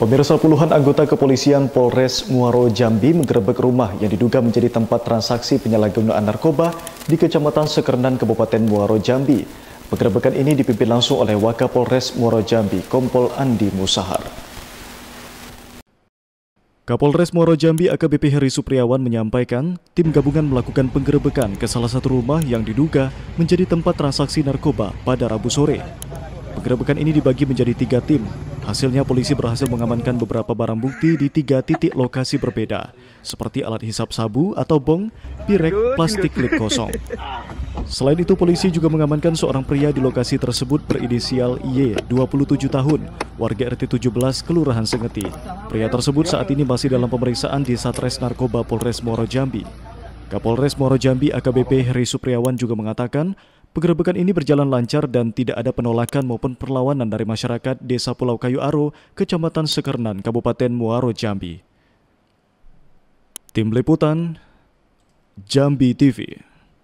Pemirsa puluhan anggota kepolisian Polres Muaro Jambi menggerebek rumah yang diduga menjadi tempat transaksi penyalahgunaan narkoba di Kecamatan Sekernan Kabupaten Muaro Jambi. Penggerebekan ini dipimpin langsung oleh Wakapolres Muaro Jambi, Kompol Andi Musahar. Kapolres Muaro Jambi AKBP Heri Supriawan menyampaikan, tim gabungan melakukan penggerebekan ke salah satu rumah yang diduga menjadi tempat transaksi narkoba pada Rabu sore. Penggerebekan ini dibagi menjadi tiga tim, Hasilnya polisi berhasil mengamankan beberapa barang bukti di tiga titik lokasi berbeda, seperti alat hisap sabu atau bong, pirek, plastik lip kosong. Selain itu, polisi juga mengamankan seorang pria di lokasi tersebut berinisial Y, 27 tahun, warga RT 17 Kelurahan Sengeti. Pria tersebut saat ini masih dalam pemeriksaan di Satres Narkoba Polres Moro Jambi. Kapolres Muaro Jambi AKBP Heri Supriawan juga mengatakan, penggerebekan ini berjalan lancar dan tidak ada penolakan maupun perlawanan dari masyarakat Desa Pulau Kayu Aro, Kecamatan Sekernan, Kabupaten Muaro Jambi. Tim Liputan, Jambi TV